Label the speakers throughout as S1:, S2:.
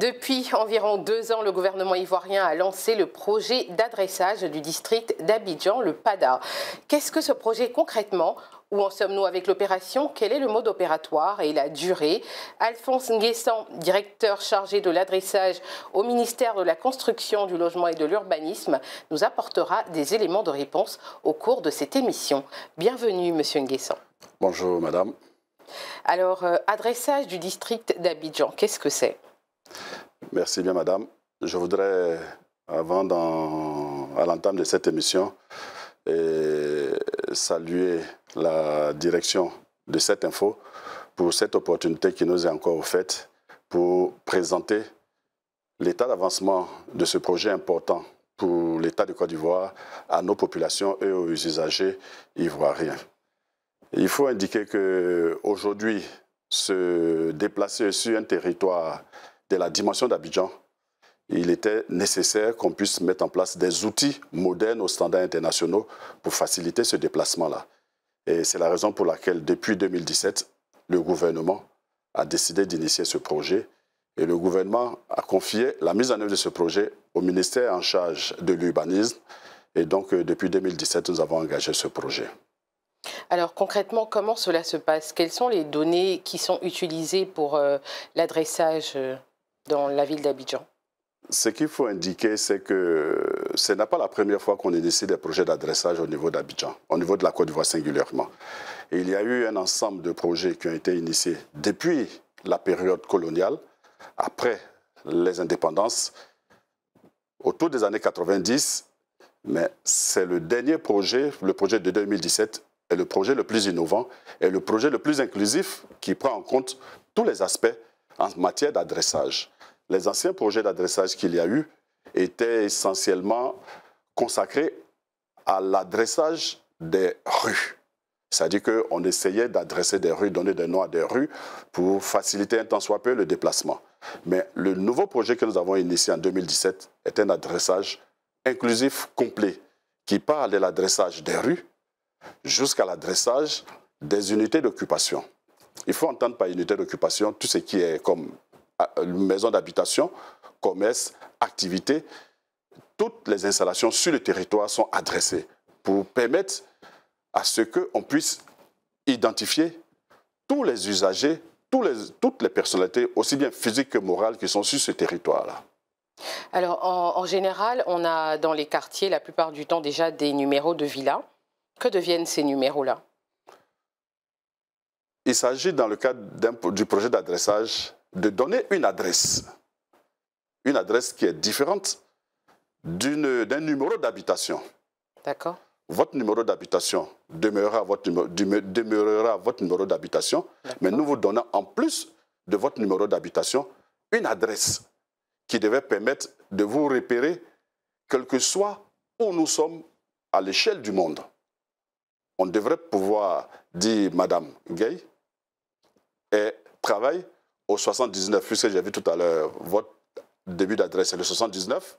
S1: Depuis environ deux ans, le gouvernement ivoirien a lancé le projet d'adressage du district d'Abidjan, le PADA. Qu'est-ce que ce projet concrètement où en sommes-nous avec l'opération Quel est le mode opératoire et la durée Alphonse Nguessan, directeur chargé de l'adressage au ministère de la Construction, du Logement et de l'Urbanisme, nous apportera des éléments de réponse au cours de cette émission. Bienvenue, Monsieur Nguessan.
S2: Bonjour, Madame.
S1: Alors, euh, adressage du district d'Abidjan, qu'est-ce que c'est
S2: Merci bien, madame. Je voudrais, avant dans, à l'entame de cette émission, euh, saluer la direction de cette info pour cette opportunité qui nous est encore offerte pour présenter l'état d'avancement de ce projet important pour l'État de Côte d'Ivoire à nos populations et aux usagers ivoiriens. Il faut indiquer qu'aujourd'hui, se déplacer sur un territoire de la dimension d'Abidjan, il était nécessaire qu'on puisse mettre en place des outils modernes aux standards internationaux pour faciliter ce déplacement-là. Et c'est la raison pour laquelle, depuis 2017, le gouvernement a décidé d'initier ce projet et le gouvernement a confié la mise en œuvre de ce projet au ministère en charge de l'urbanisme. Et donc, euh, depuis 2017, nous avons engagé ce projet.
S1: Alors concrètement, comment cela se passe Quelles sont les données qui sont utilisées pour euh, l'adressage euh, dans la ville d'Abidjan.
S2: Ce qu'il faut indiquer, c'est que ce n'est pas la première fois qu'on initie des projets d'adressage au niveau d'Abidjan, au niveau de la Côte d'Ivoire singulièrement. il y a eu un ensemble de projets qui ont été initiés depuis la période coloniale, après les indépendances, autour des années 90, mais c'est le dernier projet, le projet de 2017, est le projet le plus innovant et le projet le plus inclusif qui prend en compte tous les aspects en matière d'adressage. Les anciens projets d'adressage qu'il y a eu étaient essentiellement consacrés à l'adressage des rues. C'est-à-dire qu'on essayait d'adresser des rues, donner des noms à des rues pour faciliter un temps soit peu le déplacement. Mais le nouveau projet que nous avons initié en 2017 est un adressage inclusif complet qui part de l'adressage des rues jusqu'à l'adressage des unités d'occupation. Il faut entendre par unité d'occupation tout ce qui est comme euh, maison d'habitation, commerce, activité. Toutes les installations sur le territoire sont adressées pour permettre à ce qu'on puisse identifier tous les usagers, toutes les personnalités, aussi bien physiques que morales, qui sont sur ce territoire-là.
S1: Alors, en, général, on a dans les quartiers, la plupart du temps, déjà des numéros de villas. Que deviennent ces numéros-là
S2: il s'agit dans le cadre du projet d'adressage de donner une adresse, une adresse qui est différente d'un numéro d'habitation. D'accord. Votre numéro d'habitation demeurera votre, votre numéro d'habitation, mais nous vous donnons en plus de votre numéro d'habitation une adresse qui devrait permettre de vous repérer quel que soit où nous sommes à l'échelle du monde. On devrait pouvoir dire, Madame Gay, et travaille au 79, puisque j'ai vu tout à l'heure votre début d'adresse, c'est le 79,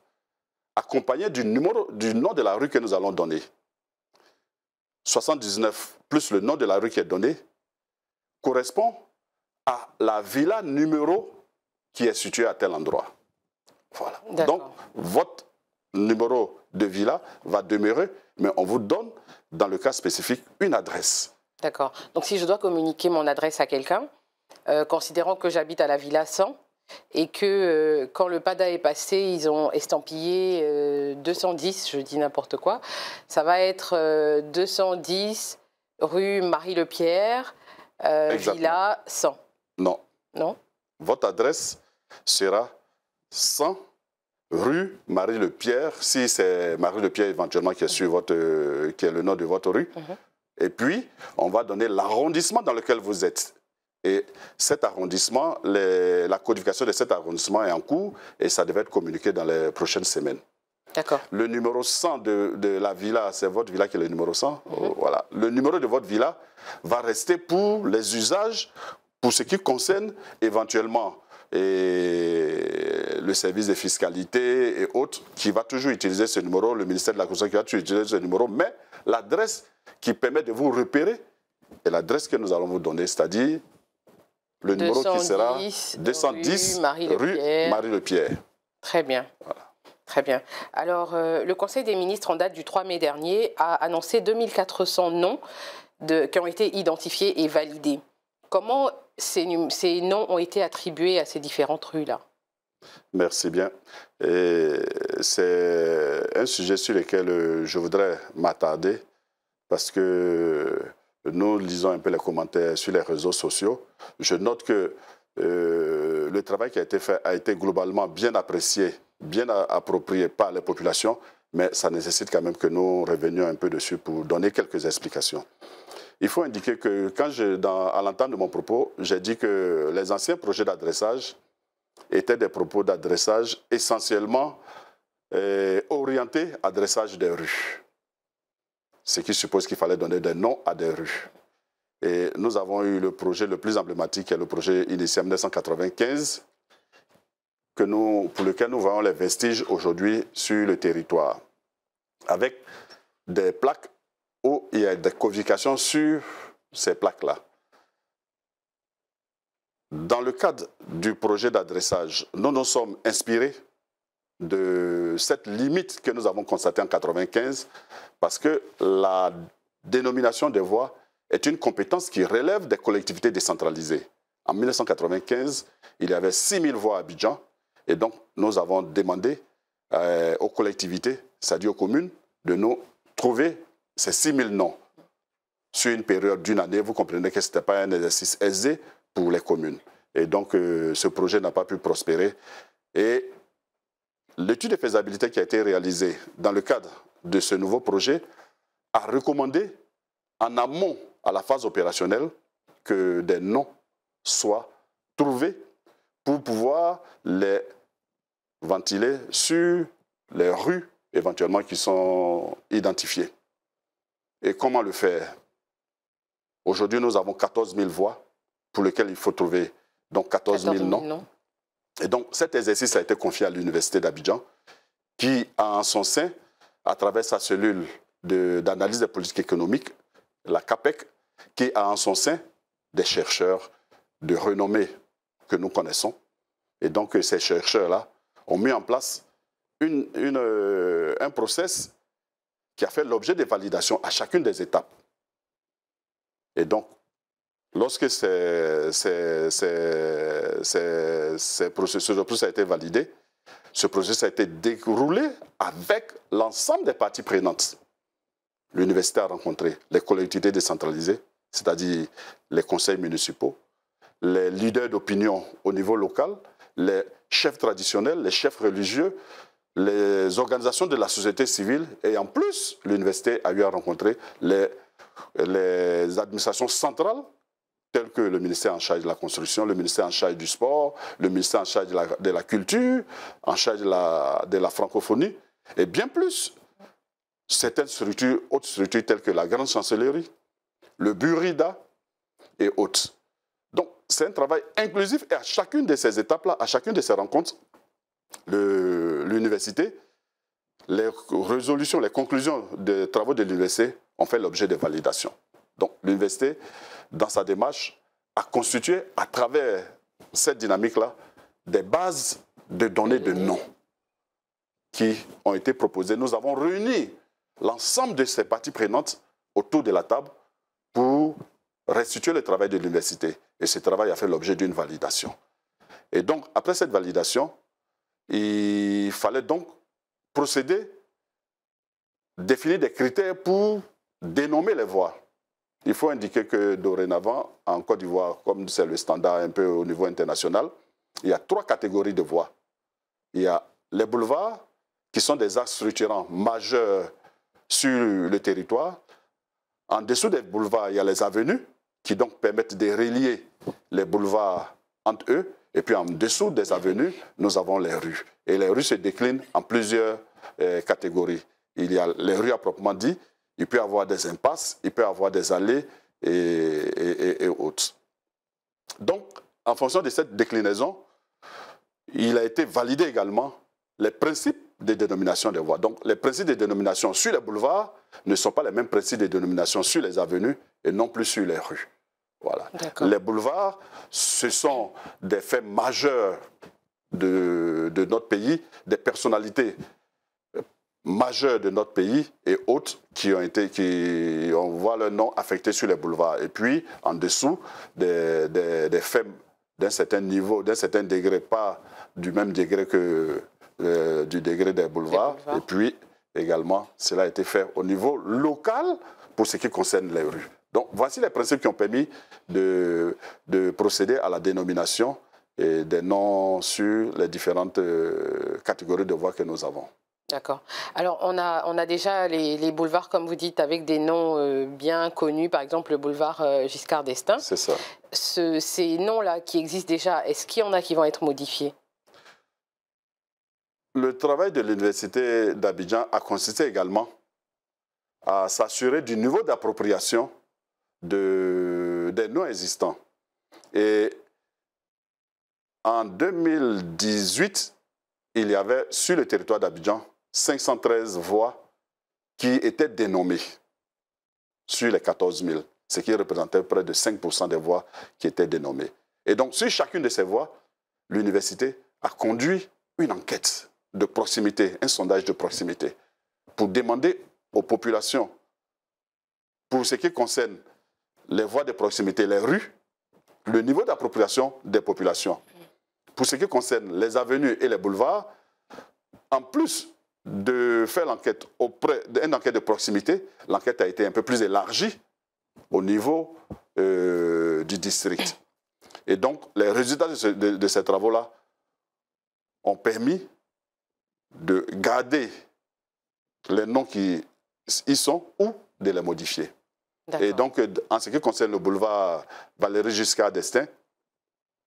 S2: accompagné du, numéro, du nom de la rue que nous allons donner. 79 plus le nom de la rue qui est donné correspond à la villa numéro qui est située à tel endroit. Voilà. Donc, votre numéro de villa va demeurer, mais on vous donne, dans le cas spécifique, une adresse.
S1: D'accord. Donc, si je dois communiquer mon adresse à quelqu'un, euh, considérant que j'habite à la Villa 100 et que euh, quand le PADA est passé, ils ont estampillé 210, euh, je dis n'importe quoi. Ça va être 210 rue Marie-Lepierre, Villa 100.
S2: Non. Non Votre adresse sera 100 rue Marie-Lepierre, si c'est Marie-Lepierre éventuellement qui est, sur mhm. votre, qui est le nom de votre rue. Mhm. Et puis, on va donner l'arrondissement dans lequel vous êtes. Et cet arrondissement, la codification de cet arrondissement est en cours et ça devrait être communiqué dans les prochaines semaines. D'accord. Le numéro 100 de, la villa, c'est votre villa qui est le numéro 100. Mhm. Voilà. Le numéro de votre villa va rester pour les usages, pour ce qui concerne éventuellement et le service de fiscalité et autres, qui va toujours utiliser ce numéro, le ministère de la Constitution qui va toujours utiliser ce numéro, mais l'adresse qui permet de vous repérer est l'adresse que nous allons vous donner, c'est-à-dire le numéro qui sera 210 rue marie le
S1: pierre Très bien. Très bien. Alors, euh, le Conseil des ministres, en date du 3 mai dernier, a annoncé 2400 noms qui ont été identifiés et validés. Comment ces, ces noms ont été attribués à ces différentes rues-là
S2: Merci bien. C'est un sujet sur lequel euh, je voudrais m'attarder parce que nous lisons un peu les commentaires sur les réseaux sociaux. Je note que euh, le travail qui a été fait a été globalement bien apprécié, bien approprié par les populations, mais ça nécessite quand même que nous revenions un peu dessus pour donner quelques explications. Il faut indiquer que quand je, à l'entente de mon propos, j'ai dit que les anciens projets d'adressage étaient des propos d'adressage essentiellement euh, orientés à adressage des rues ce qui suppose qu'il fallait donner des noms à des rues. Et nous avons eu le projet le plus emblématique, qui est le projet initié 1995, que nous, pour lequel nous voyons les vestiges aujourd'hui sur le territoire, avec des plaques où il y a des codifications sur ces plaques-là. Dans le cadre du projet d'adressage, nous nous sommes inspirés de cette limite que nous avons constatée en 1995, parce que la dénomination des voix est une compétence qui relève des collectivités décentralisées. En 1995, il y avait 6 000 voix à Abidjan, et donc nous avons demandé euh, aux collectivités, c'est-à-dire aux communes, de nous trouver ces 6 000 noms. Sur une période d'une année, vous comprenez que ce n'était pas un exercice aisé pour les communes. Et donc, euh, ce projet n'a pas pu prospérer. Et L'étude de faisabilité qui a été réalisée dans le cadre de ce nouveau projet a recommandé en amont à la phase opérationnelle que des noms soient trouvés pour pouvoir les ventiler sur les rues éventuellement qui sont identifiées. Et comment le faire Aujourd'hui, nous avons 14 000 voies pour lesquelles il faut trouver donc 14 000 noms. Et donc cet exercice a été confié à l'Université d'Abidjan, qui a en son sein, à travers sa cellule d'analyse des politiques économiques, la CAPEC, qui a en son sein des chercheurs de renommée que nous connaissons. Et donc ces chercheurs-là ont mis en place une, euh, un process qui a fait l'objet des validations à chacune des étapes. Et donc, Lorsque ces, processus, ce processus a été validé, ce processus a été déroulé avec l'ensemble des parties prenantes. L'université a rencontré les collectivités décentralisées, c'est-à-dire les conseils municipaux, les leaders d'opinion au niveau local, les chefs traditionnels, les chefs religieux, les organisations de la société civile et en plus, l'université a eu à rencontrer les administrations centrales tels que le ministère en charge de la construction, le ministère en charge du sport, le ministère en charge de la, culture, en charge de la, de la francophonie, et bien plus. Certaines structures, autres structures telles que la Grande Chancellerie, le Burida et autres. Donc, c'est un travail inclusif et à chacune de ces étapes-là, à chacune de ces rencontres, l'université, les résolutions, les conclusions des travaux de l'université ont fait l'objet de validations. Donc, l'université dans sa démarche, a constitué, à travers cette dynamique-là des bases de données de noms qui ont été proposées. Nous avons réuni l'ensemble de ces parties prenantes autour de la table pour restituer le travail de l'université. Et ce travail a fait l'objet d'une validation. Et donc, après cette validation, il fallait donc procéder, définir des critères pour dénommer les voies. Il faut indiquer que dorénavant, en Côte d'Ivoire, comme c'est le standard un peu au niveau international, il y a trois catégories de voies. Il y a les boulevards, qui sont des axes structurants majeurs sur le territoire. En dessous des boulevards, il y a les avenues, qui donc permettent de relier les boulevards entre eux. Et puis en dessous des avenues, nous avons les rues. Et les rues se déclinent en plusieurs euh, catégories. Il y a les rues à proprement dit, il peut y avoir des impasses, il peut y avoir des allées et, autres. Donc, en fonction de cette déclinaison, il a été validé également les principes des dénominations des voies. Donc, les principes des dénominations sur les boulevards ne sont pas les mêmes principes des dénominations sur les avenues et non plus sur les rues. Voilà. Les boulevards, ce sont des faits majeurs de notre pays, des personnalités majeurs de notre pays et autres qui ont été, qui, on voit leur nom affecté sur les boulevards. Et puis, en dessous, des, des, femmes d'un certain niveau, d'un certain degré, pas du même degré que euh, du degré des boulevards. Et puis, également, cela a été fait au niveau local pour ce qui concerne les rues. Donc, voici les principes qui ont permis de, de procéder à la dénomination des noms sur les différentes euh, catégories de voies que nous avons.
S1: D'accord. Alors, on a, on a déjà les, boulevards, comme vous dites, avec des noms euh, bien connus, par exemple le boulevard euh, Giscard d'Estaing. C'est ça. ces noms-là qui existent déjà, est-ce qu'il y en a qui vont être modifiés
S2: Le travail de l'Université d'Abidjan a consisté également à s'assurer du niveau d'appropriation des noms existants. Et en 2018, il y avait sur le territoire d'Abidjan 513 voix qui étaient dénommées sur les 14 000, ce qui représentait près de 5 des voix qui étaient dénommées. Et donc, sur chacune de ces voix, l'université a conduit une enquête de proximité, un sondage de proximité, pour demander aux populations, pour ce qui concerne les voies de proximité, les rues, le niveau d'appropriation des populations. Pour ce qui concerne les avenues et les boulevards, en plus de faire l'enquête auprès d'une enquête de proximité. L'enquête a été un peu plus élargie au niveau euh, du district. Et donc, les résultats de, ces travaux-là ont permis de garder les noms qui y sont ou de les modifier. Et donc, en ce qui concerne le boulevard Valérie Giscard destin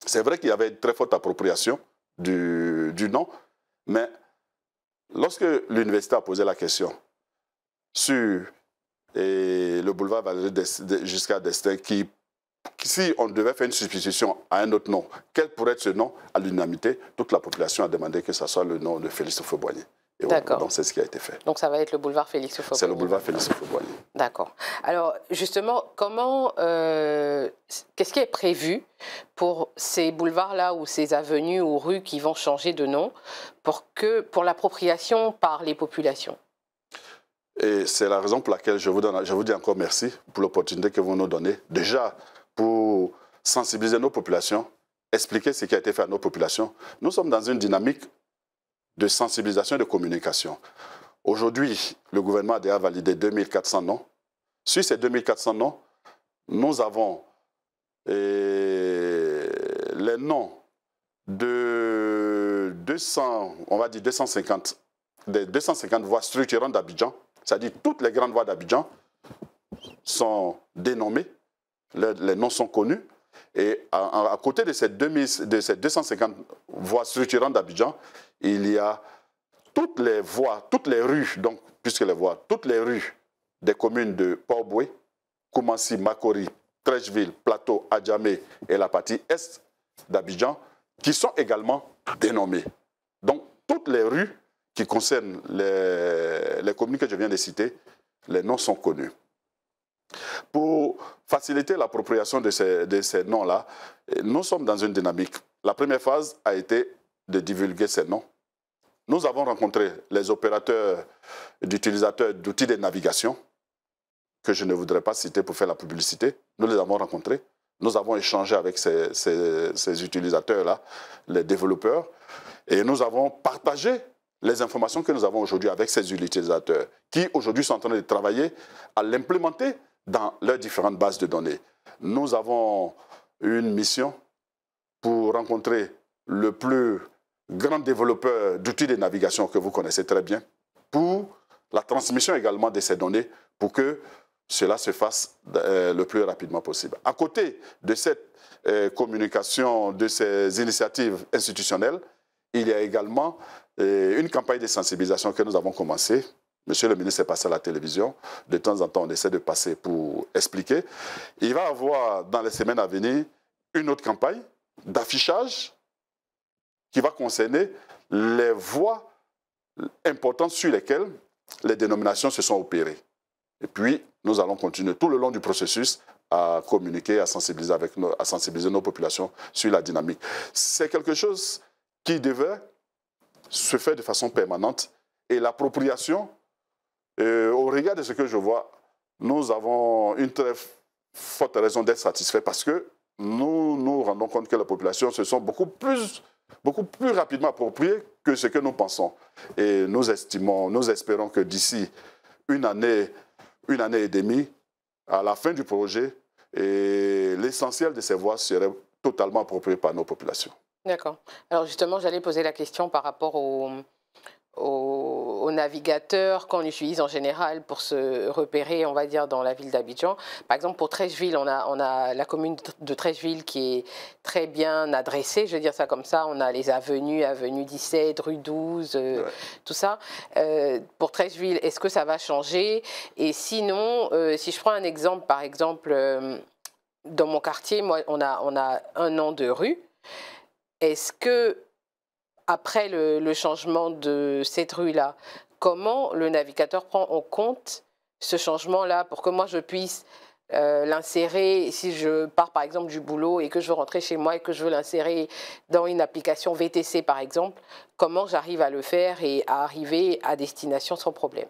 S2: c'est vrai qu'il y avait une très forte appropriation du, du nom, mais Lorsque l'université a posé la question sur le boulevard Valérie jusqu'à Destin, qui, si on devait faire une substitution à un autre nom, quel pourrait être ce nom À l'unanimité, toute la population a demandé que ce soit le nom de Félix houphouët D'accord. donc c'est ce qui a été fait.
S1: Donc ça va être le boulevard Félix Houphouët. C'est le boulevard Félix Houphouët. D'accord. Alors justement, comment, euh, qu'est-ce qui est prévu pour ces boulevards-là ou ces avenues ou rues qui vont changer de nom pour que pour l'appropriation par les populations
S2: Et c'est la raison pour laquelle je vous donne, je vous dis encore merci pour l'opportunité que vous nous donnez. Déjà pour sensibiliser nos populations, expliquer ce qui a été fait à nos populations. Nous sommes dans une dynamique de sensibilisation et de communication. Aujourd'hui, le gouvernement a déjà validé 2400 noms. Sur ces 2400 noms, nous avons les noms de 200, on va dire 250, des 250 voies structurantes d'Abidjan, c'est-à-dire toutes les grandes voies d'Abidjan sont dénommées, les noms sont connus, et à, côté de ces, 250 voies structurantes d'Abidjan, il y a toutes les voies, toutes les rues, donc, puisque les voies, toutes les rues des communes de Port-Boué, Koumassi, Makori, Trècheville, Plateau, Adjamé et la partie est d'Abidjan, qui sont également dénommées. Donc, toutes les rues qui concernent les communes que je viens de citer, les noms sont connus. Pour faciliter l'appropriation de ces, de ces noms-là, eh, nous sommes dans une dynamique. La première phase a été de divulguer ces noms. Nous avons rencontré les opérateurs d'utilisateurs d'outils de navigation, que je ne voudrais pas citer pour faire la publicité. Nous les avons rencontrés. Nous avons échangé avec ces, ces, ces utilisateurs-là, les développeurs, et nous avons partagé les informations que nous avons aujourd'hui avec ces utilisateurs, qui aujourd'hui sont en train de travailler à l'implémenter dans leurs différentes bases de données. Nous avons une mission pour rencontrer le plus grand développeur d'outils de navigation que vous connaissez très bien, pour la transmission également de ces données, pour que cela se fasse euh, le plus rapidement possible. À côté de cette euh, communication, de ces initiatives institutionnelles, il y a également euh, une campagne de sensibilisation que nous avons commencée Monsieur le ministre est passé à la télévision. De temps en temps, on essaie de passer pour expliquer. Il va avoir, dans les semaines à venir, une autre campagne d'affichage qui va concerner les voies importantes sur lesquelles les dénominations se sont opérées. Et puis, nous allons continuer tout le long du processus à communiquer, à sensibiliser, avec nos, à sensibiliser nos populations sur la dynamique. C'est quelque chose qui devait se faire de façon permanente et l'appropriation au regard de ce que je vois, nous avons une très forte raison d'être satisfaits parce que nous nous rendons compte que la population se sent beaucoup plus, beaucoup plus rapidement appropriée que ce que nous pensons. Et nous estimons, nous espérons que d'ici une année, une année et demie, à la fin du projet, l'essentiel de ces voies serait totalement approprié par nos populations.
S1: D'accord. Alors justement, j'allais poser la question par rapport au, aux navigateurs qu'on utilise en général pour se repérer, on va dire, dans la ville d'Abidjan. Par exemple, pour Trècheville, on a, on a la commune de Trècheville qui est très bien adressée, je veux dire ça comme ça. On a les avenues, avenue 17, rue 12, euh, tout ça. Euh, pour Trècheville, est-ce que ça va changer Et sinon, euh, si je prends un exemple, par exemple, dans mon quartier, moi, on a, on a un nom de rue. Est-ce que après le, changement de cette rue-là, comment le navigateur prend en compte ce changement-là pour que moi je puisse euh, l'insérer si je pars par exemple du boulot et que je veux rentrer chez moi et que je veux l'insérer dans une application VTC par exemple, comment j'arrive à le faire et à arriver à destination sans problème.